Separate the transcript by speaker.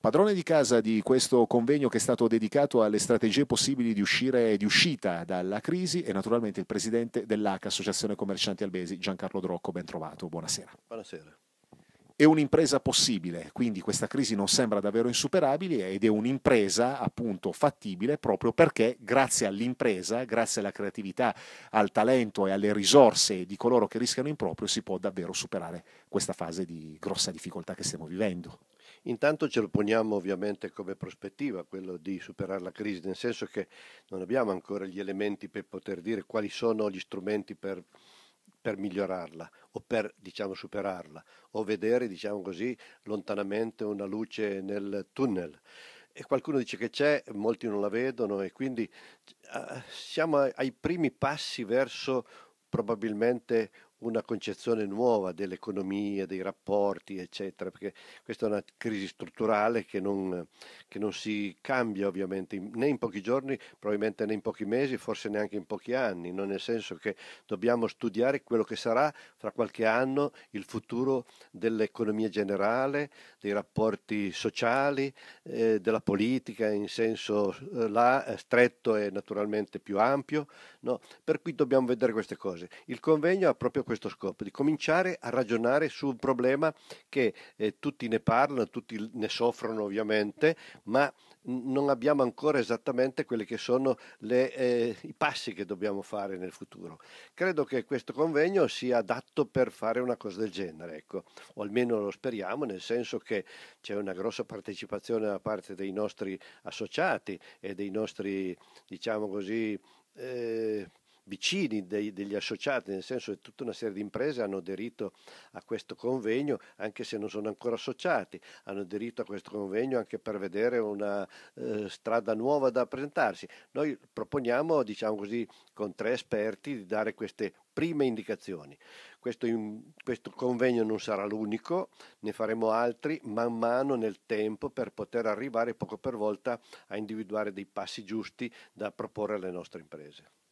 Speaker 1: Padrone di casa di questo convegno che è stato dedicato alle strategie possibili di, uscire, di uscita dalla crisi è naturalmente il presidente dell'ACA, Associazione Commercianti Albesi, Giancarlo Drocco, ben trovato, buonasera. Buonasera. È un'impresa possibile, quindi questa crisi non sembra davvero insuperabile ed è un'impresa appunto fattibile proprio perché grazie all'impresa, grazie alla creatività, al talento e alle risorse di coloro che rischiano in proprio si può davvero superare questa fase di grossa difficoltà che stiamo vivendo. Intanto ce
Speaker 2: lo poniamo ovviamente come prospettiva, quello di superare la crisi, nel senso che non abbiamo ancora gli elementi per poter dire quali sono gli strumenti per, per migliorarla o per diciamo, superarla o vedere diciamo così, lontanamente una luce nel tunnel. E qualcuno dice che c'è, molti non la vedono e quindi uh, siamo ai primi passi verso probabilmente una concezione nuova dell'economia, dei rapporti, eccetera, perché questa è una crisi strutturale che non, che non, si cambia ovviamente né in pochi giorni, probabilmente né in pochi mesi, forse neanche in pochi anni, no? nel senso che dobbiamo studiare quello che sarà fra qualche anno il futuro dell'economia generale, dei rapporti sociali, eh, della politica in senso eh, là, eh, stretto e naturalmente più ampio, no? per cui dobbiamo vedere queste cose. Il convegno ha proprio questo scopo, di cominciare a ragionare su un problema che eh, tutti ne parlano, tutti ne soffrono ovviamente, ma non abbiamo ancora esattamente quelli che sono le, eh, i passi che dobbiamo fare nel futuro. Credo che questo convegno sia adatto per fare una cosa del genere, ecco. o almeno lo speriamo, nel senso che c'è una grossa partecipazione da parte dei nostri associati e dei nostri, diciamo così, eh, vicini dei, degli associati, nel senso che tutta una serie di imprese hanno aderito a questo convegno, anche se non sono ancora associati, hanno aderito a questo convegno anche per vedere una eh, strada nuova da presentarsi. Noi proponiamo, diciamo così, con tre esperti di dare queste prime indicazioni. Questo, in, questo, convegno non sarà l'unico, ne faremo altri man mano nel tempo per poter arrivare poco per volta a individuare dei passi giusti da proporre alle nostre imprese.